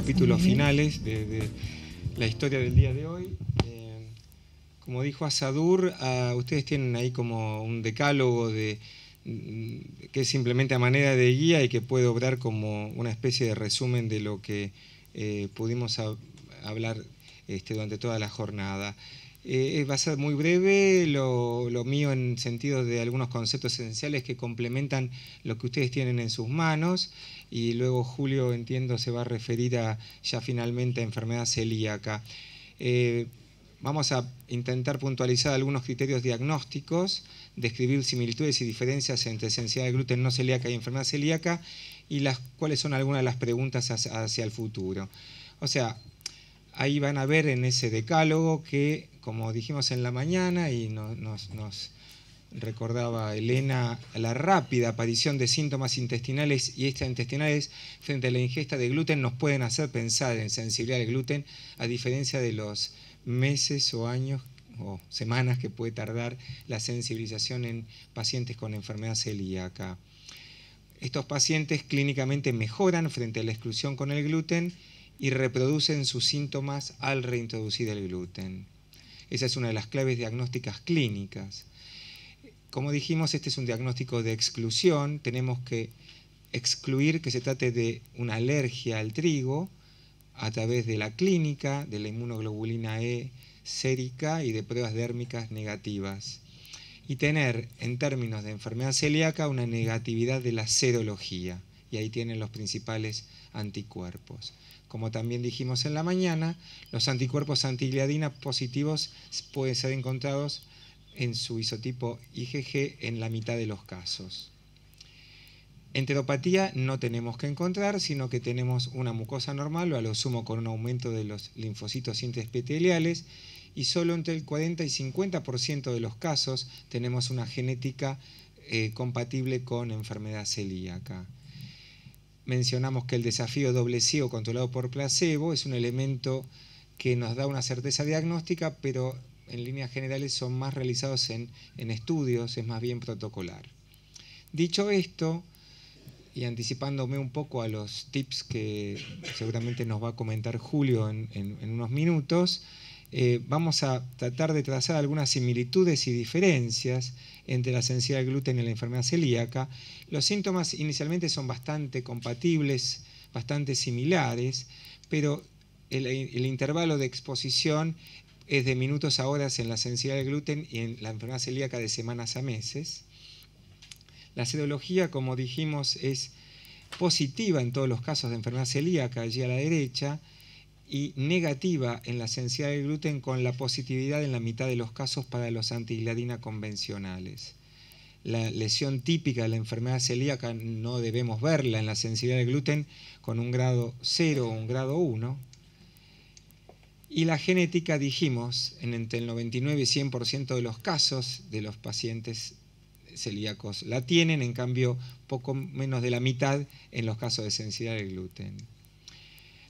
capítulos finales de, la historia del día de hoy. Eh, como dijo Asadur, ah, ustedes tienen ahí como un decálogo de mm, que es simplemente a manera de guía y que puede obrar como una especie de resumen de lo que eh, pudimos hablar este, durante toda la jornada. Eh, va a ser muy breve lo, mío en sentido de algunos conceptos esenciales que complementan lo que ustedes tienen en sus manos y luego Julio, entiendo, se va a referir a, ya finalmente a enfermedad celíaca. Eh, vamos a intentar puntualizar algunos criterios diagnósticos, describir similitudes y diferencias entre esencia de gluten no celíaca y enfermedad celíaca y las, cuáles son algunas de las preguntas hacia, hacia el futuro. O sea, ahí van a ver en ese decálogo que, como dijimos en la mañana y nos, recordaba Elena, la rápida aparición de síntomas intestinales y extraintestinales frente a la ingesta de gluten nos pueden hacer pensar en sensibilidad al gluten, a diferencia de los meses o años o semanas que puede tardar la sensibilización en pacientes con enfermedad celíaca. Estos pacientes clínicamente mejoran frente a la exclusión con el gluten y reproducen sus síntomas al reintroducir el gluten. Esa es una de las claves diagnósticas clínicas. Como dijimos, este es un diagnóstico de exclusión. Tenemos que excluir que se trate de una alergia al trigo a través de la clínica, de la inmunoglobulina E sérica y de pruebas dérmicas negativas. Y tener, en términos de enfermedad celíaca, una negatividad de la serología. Y ahí tienen los principales anticuerpos. Como también dijimos en la mañana, los anticuerpos antigliadina positivos pueden ser encontrados en su isotipo IgG en la mitad de los casos. Enteropatía no tenemos que encontrar, sino que tenemos una mucosa normal o a lo sumo con un aumento de los linfocitos intraepiteliales y solo entre el 40 y 50% de los casos tenemos una genética eh, compatible con enfermedad celíaca mencionamos que el desafío doble ciego controlado por placebo es un elemento que nos da una certeza diagnóstica, pero en líneas generales son más realizados en, estudios, es más bien protocolar. Dicho esto, y anticipándome un poco a los tips que seguramente nos va a comentar Julio en unos minutos, eh, vamos a tratar de trazar algunas similitudes y diferencias entre la sensibilidad al gluten y la enfermedad celíaca. Los síntomas inicialmente son bastante compatibles, bastante similares, pero el, el intervalo de exposición es de minutos a horas en la sensibilidad al gluten y en la enfermedad celíaca de semanas a meses. La serología, como dijimos, es positiva en todos los casos de enfermedad celíaca, allí a la derecha, y negativa en la sensibilidad del gluten con la positividad en la mitad de los casos para los antigladina convencionales. La lesión típica de la enfermedad celíaca no debemos verla en la sensibilidad del gluten con un grado 0 o un grado 1. Y la genética, dijimos, en entre el 99 y 100% de los casos de los pacientes celíacos la tienen, en cambio poco menos de la mitad en los casos de sensibilidad del gluten.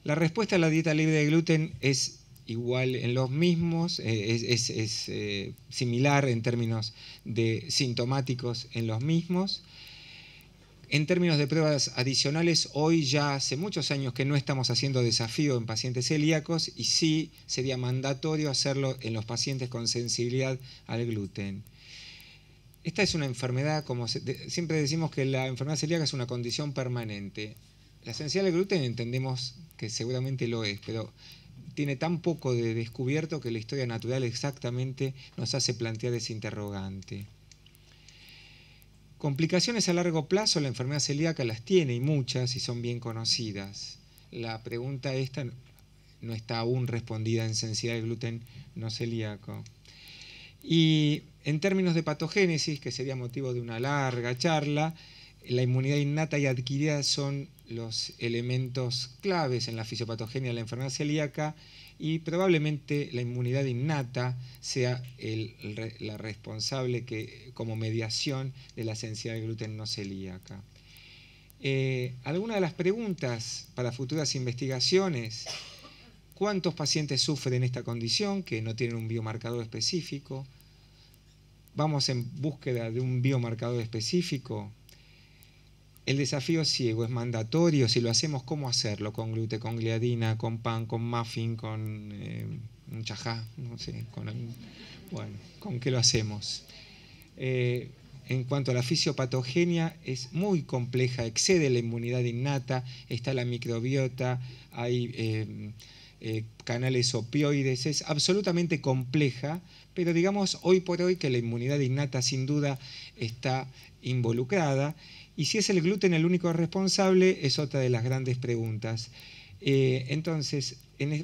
La respuesta a la dieta libre de gluten es igual en los mismos, eh, es, eh, similar en términos de sintomáticos en los mismos. En términos de pruebas adicionales, hoy ya hace muchos años que no estamos haciendo desafío en pacientes celíacos y sí sería mandatorio hacerlo en los pacientes con sensibilidad al gluten. Esta es una enfermedad, como siempre decimos que la enfermedad celíaca es una condición permanente. La esencial del gluten entendemos que seguramente lo es, pero tiene tan poco de descubierto que la historia natural exactamente nos hace plantear ese interrogante. Complicaciones a largo plazo, la enfermedad celíaca las tiene y muchas y son bien conocidas. La pregunta esta no está aún respondida en sensibilidad del gluten no celíaco. Y en términos de patogénesis, que sería motivo de una larga charla, la inmunidad innata y adquirida son los elementos claves en la fisiopatogenia de la enfermedad celíaca y probablemente la inmunidad innata sea la responsable que, como mediación de la sensibilidad de gluten no celíaca. Alguna eh, Algunas de las preguntas para futuras investigaciones, ¿cuántos pacientes sufren esta condición que no tienen un biomarcador específico? ¿Vamos en búsqueda de un biomarcador específico? El desafío ciego es mandatorio. Si lo hacemos, ¿cómo hacerlo? Con gluten, con gliadina, con pan, con muffin, con eh, un chajá, no sé. Con bueno, ¿con qué lo hacemos? Eh, en cuanto a la fisiopatogenia, es muy compleja, excede la inmunidad innata, está la microbiota, hay eh, canales opioides, es absolutamente compleja, pero digamos hoy por hoy que la inmunidad innata sin duda está involucrada y si es el gluten el único responsable, es otra de las grandes preguntas. Eh, entonces,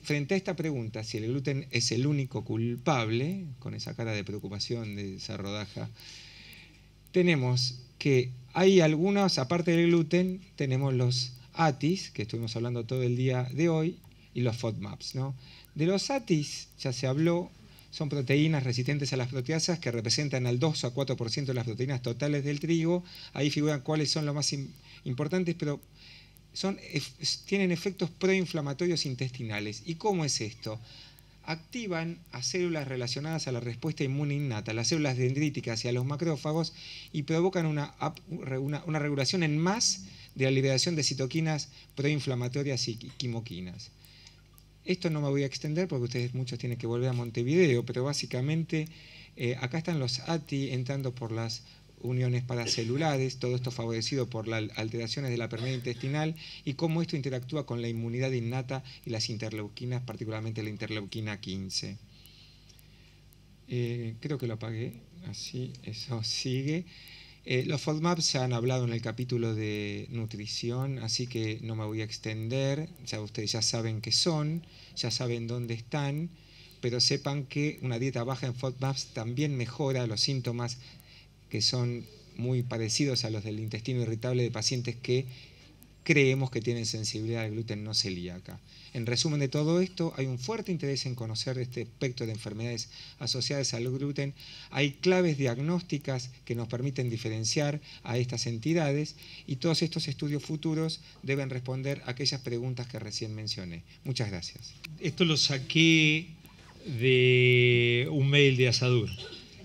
frente a esta pregunta, si el gluten es el único culpable, con esa cara de preocupación de esa rodaja, tenemos que hay algunos, aparte del gluten, tenemos los ATIs, que estuvimos hablando todo el día de hoy, y los FODMAPs. ¿no? De los ATIs ya se habló son proteínas resistentes a las proteasas que representan al 2 a 4% de las proteínas totales del trigo. Ahí figuran cuáles son los más importantes, pero tienen efectos proinflamatorios intestinales. ¿Y cómo es esto? activan a células relacionadas a la respuesta inmune innata, las células dendríticas y a los macrófagos, y provocan una, una regulación en más de la liberación de citoquinas proinflamatorias y quimoquinas. Esto no me voy a extender porque ustedes muchos tienen que volver a Montevideo, pero básicamente eh, acá están los ATI entrando por las uniones paracelulares, todo esto favorecido por las alteraciones de la permeabilidad intestinal y cómo esto interactúa con la inmunidad innata y las interleuquinas, particularmente la interleuquina 15. Eh, creo que lo apagué, así, eso sigue. Eh, los FODMAPs se han hablado en el capítulo de nutrición, así que no me voy a extender, ya ustedes ya saben qué son, ya saben dónde están, pero sepan que una dieta baja en FODMAPs también mejora los síntomas que son muy parecidos a los del intestino irritable de pacientes que creemos que tienen sensibilidad al gluten no celíaca. En resumen de todo esto, hay un fuerte interés en conocer este espectro de enfermedades asociadas al gluten. Hay claves diagnósticas que nos permiten diferenciar a estas entidades y todos estos estudios futuros deben responder a aquellas preguntas que recién mencioné. Muchas gracias. Esto lo saqué de un mail de Asadur.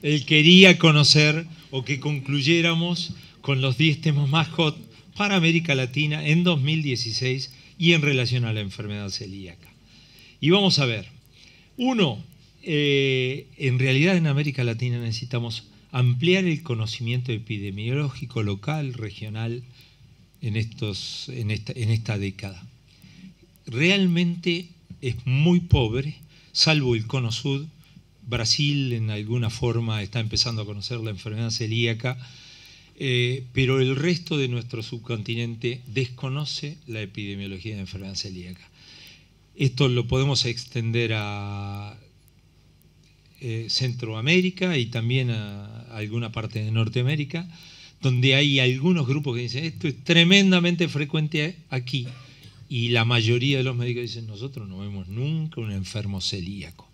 Él quería conocer o que concluyéramos con los 10 temas más hot para América Latina en 2016 y en relación a la enfermedad celíaca. Y vamos a ver, uno, eh, en realidad en América Latina necesitamos ampliar el conocimiento epidemiológico local, regional, en, estos, en, esta, en esta década. Realmente es muy pobre, salvo el cono sur, Brasil en alguna forma está empezando a conocer la enfermedad celíaca, eh, pero el resto de nuestro subcontinente desconoce la epidemiología de enfermedad celíaca. Esto lo podemos extender a eh, Centroamérica y también a, alguna parte de Norteamérica, donde hay algunos grupos que dicen, esto es tremendamente frecuente aquí. Y la mayoría de los médicos dicen, nosotros no vemos nunca un enfermo celíaco.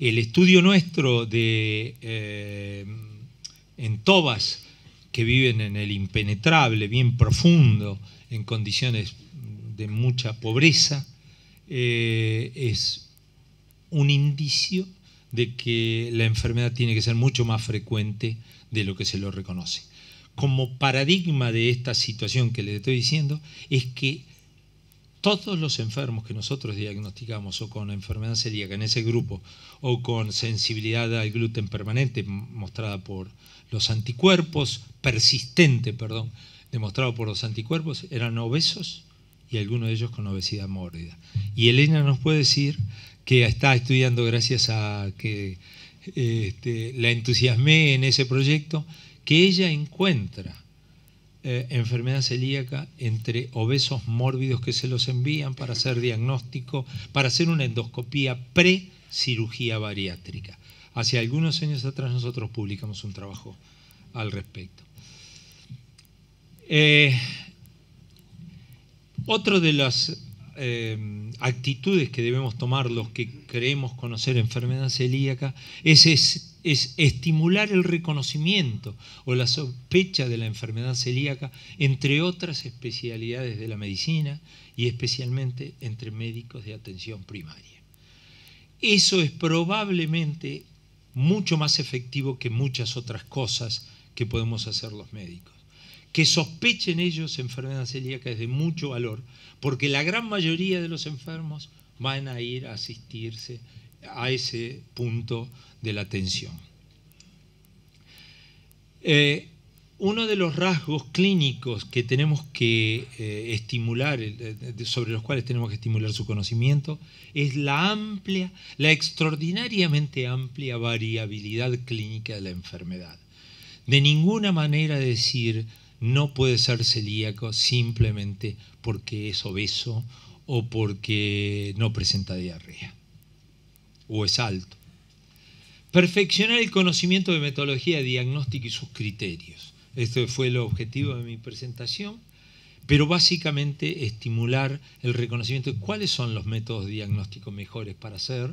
El estudio nuestro de, eh, en Tobas, que viven en el impenetrable, bien profundo, en condiciones de mucha pobreza, eh, es un indicio de que la enfermedad tiene que ser mucho más frecuente de lo que se lo reconoce. Como paradigma de esta situación que les estoy diciendo es que todos los enfermos que nosotros diagnosticamos o con enfermedad celíaca en ese grupo o con sensibilidad al gluten permanente mostrada por los anticuerpos, persistente, perdón, demostrado por los anticuerpos, eran obesos y algunos de ellos con obesidad mórbida. Y Elena nos puede decir que está estudiando gracias a que este, la entusiasmé en ese proyecto, que ella encuentra eh, enfermedad celíaca entre obesos mórbidos que se los envían para hacer diagnóstico, para hacer una endoscopía pre-cirugía bariátrica. Hace algunos años atrás nosotros publicamos un trabajo al respecto. Otra eh, otro de las eh, actitudes que debemos tomar los que creemos conocer enfermedad celíaca es, es es estimular el reconocimiento o la sospecha de la enfermedad celíaca entre otras especialidades de la medicina y especialmente entre médicos de atención primaria. Eso es probablemente mucho más efectivo que muchas otras cosas que podemos hacer los médicos. Que sospechen ellos enfermedad celíaca es de mucho valor, porque la gran mayoría de los enfermos van a ir a asistirse a ese punto de la atención. Eh, uno de los rasgos clínicos que tenemos que eh, estimular, eh, sobre los cuales tenemos que estimular su conocimiento, es la amplia, la extraordinariamente amplia variabilidad clínica de la enfermedad. De ninguna manera decir no puede ser celíaco simplemente porque es obeso o porque no presenta diarrea o es alto. Perfeccionar el conocimiento de metodología diagnóstica y sus criterios. Este fue el objetivo de mi presentación, pero básicamente estimular el reconocimiento de cuáles son los métodos diagnósticos mejores para hacer,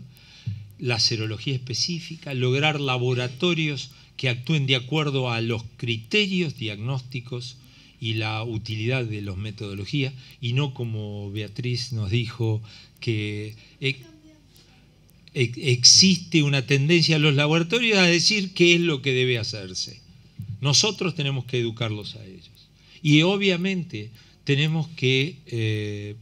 la serología específica, lograr laboratorios que actúen de acuerdo a los criterios diagnósticos y la utilidad de las metodologías, y no como Beatriz nos dijo que eh, existe una tendencia en los laboratorios a decir qué es lo que debe hacerse. Nosotros tenemos que educarlos a ellos. Y obviamente tenemos que eh,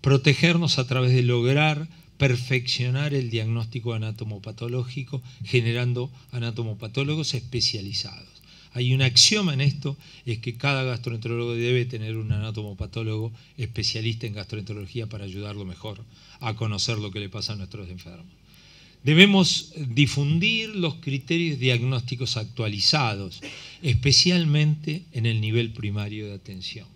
protegernos a través de lograr perfeccionar el diagnóstico anatomopatológico generando anatomopatólogos especializados. Hay un axioma en esto, es que cada gastroenterólogo debe tener un anatomopatólogo especialista en gastroenterología para ayudarlo mejor a conocer lo que le pasa a nuestros enfermos. Debemos difundir los criterios diagnósticos actualizados, especialmente en el nivel primario de atención.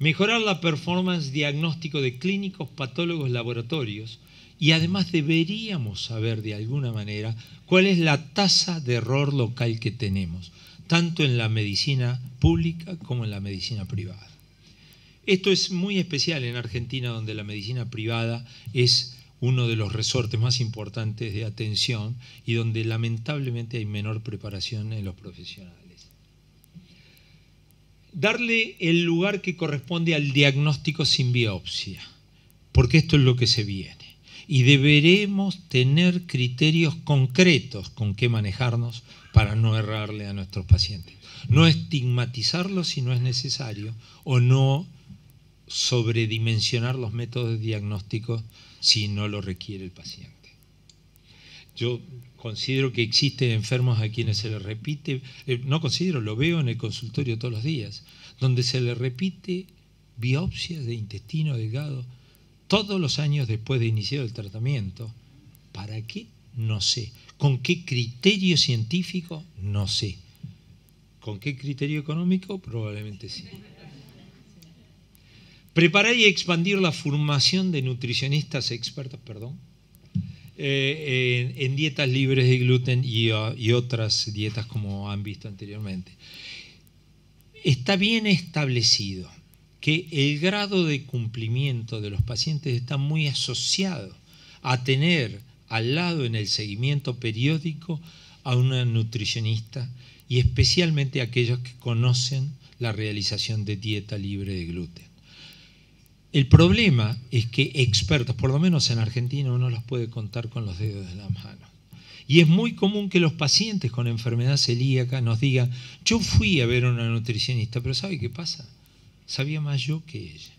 Mejorar la performance diagnóstico de clínicos, patólogos, laboratorios, y además deberíamos saber de alguna manera cuál es la tasa de error local que tenemos, tanto en la medicina pública como en la medicina privada. Esto es muy especial en Argentina, donde la medicina privada es uno de los resortes más importantes de atención y donde lamentablemente hay menor preparación en los profesionales. Darle el lugar que corresponde al diagnóstico sin biopsia, porque esto es lo que se viene y deberemos tener criterios concretos con qué manejarnos para no errarle a nuestros pacientes. No estigmatizarlos si no es necesario o no sobredimensionar los métodos diagnósticos si no lo requiere el paciente. Yo considero que existen enfermos a quienes se les repite, eh, no considero, lo veo en el consultorio todos los días, donde se les repite biopsias de intestino delgado todos los años después de iniciar el tratamiento. ¿Para qué? No sé. ¿Con qué criterio científico? No sé. ¿Con qué criterio económico? Probablemente sí. Preparar y expandir la formación de nutricionistas expertos, perdón, eh, en, dietas libres de gluten ah, y otras dietas como han visto anteriormente. Está bien establecido que el grado de cumplimiento de los pacientes está muy asociado a tener al lado en el seguimiento periódico a una nutricionista y especialmente aquellos que conocen la realización de dieta libre de gluten. El problema es que expertos, por lo menos en Argentina, uno los puede contar con los dedos de la mano. Y es muy común que los pacientes con enfermedad celíaca nos digan, yo fui a ver a una nutricionista, pero ¿sabe qué pasa? sabía más yo que ella.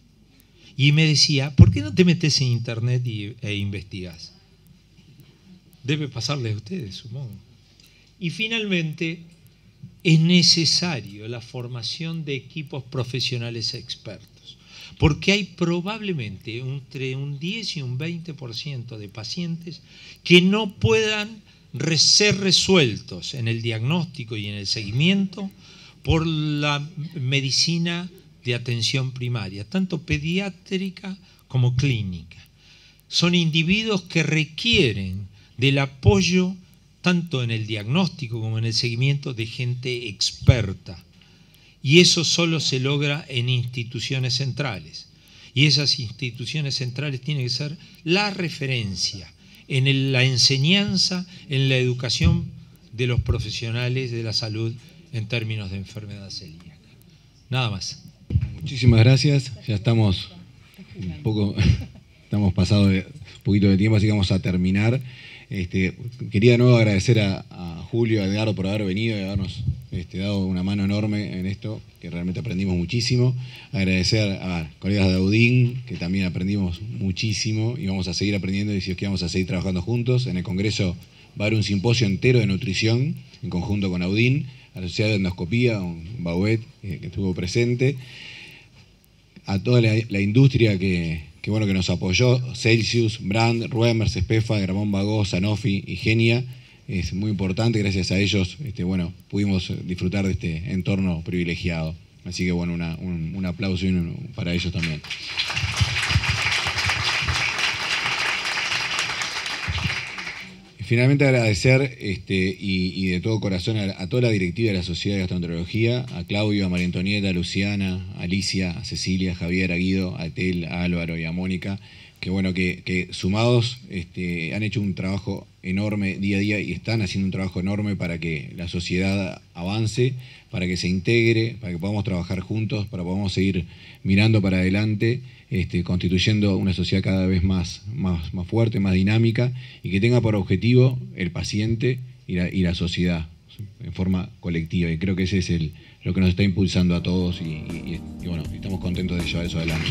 Y me decía, ¿por qué no te metes en internet e investigas? Debe pasarle a ustedes, supongo. Y finalmente, es necesario la formación de equipos profesionales expertos, porque hay probablemente entre un 10 y un 20% de pacientes que no puedan ser resueltos en el diagnóstico y en el seguimiento por la medicina de atención primaria, tanto pediátrica como clínica. Son individuos que requieren del apoyo tanto en el diagnóstico como en el seguimiento de gente experta. Y eso solo se logra en instituciones centrales. Y esas instituciones centrales tienen que ser la referencia en la enseñanza, en la educación de los profesionales de la salud en términos de enfermedad celíaca. Nada más. Muchísimas gracias. Ya estamos un poco, estamos pasado de, un poquito de tiempo, así que vamos a terminar. Este, quería de nuevo agradecer a, Julio, a Edgardo por haber venido y habernos este, dado una mano enorme en esto, que realmente aprendimos muchísimo. Agradecer a colegas de Audín, que también aprendimos muchísimo y vamos a seguir aprendiendo y si que vamos a seguir trabajando juntos. En el Congreso va a haber un simposio entero de nutrición en conjunto con Audín, a la Sociedad de Endoscopía, un Bauet, eh, que estuvo presente a toda la, industria que, bueno, que nos apoyó, Celsius, Brand, Ruemers, Espefa, Gramón Bagó, Sanofi y Genia. Es muy importante, gracias a ellos este, bueno, pudimos disfrutar de este entorno privilegiado. Así que bueno, un, aplauso para ellos también. finalmente agradecer este, y, de todo corazón a, toda la directiva de la Sociedad de Gastroenterología, a Claudio, a María Antonieta, a Luciana, a Alicia, a Cecilia, a Javier, a Guido, a Tel, a Álvaro y a Mónica, que bueno, que, sumados este, han hecho un trabajo enorme día a día y están haciendo un trabajo enorme para que la sociedad avance, para que se integre, para que podamos trabajar juntos, para que podamos seguir mirando para adelante. Este, constituyendo una sociedad cada vez más, más, fuerte, más dinámica y que tenga por objetivo el paciente y la, y la sociedad en forma colectiva. Y creo que ese es el, lo que nos está impulsando a todos y, y bueno, estamos contentos de llevar eso adelante.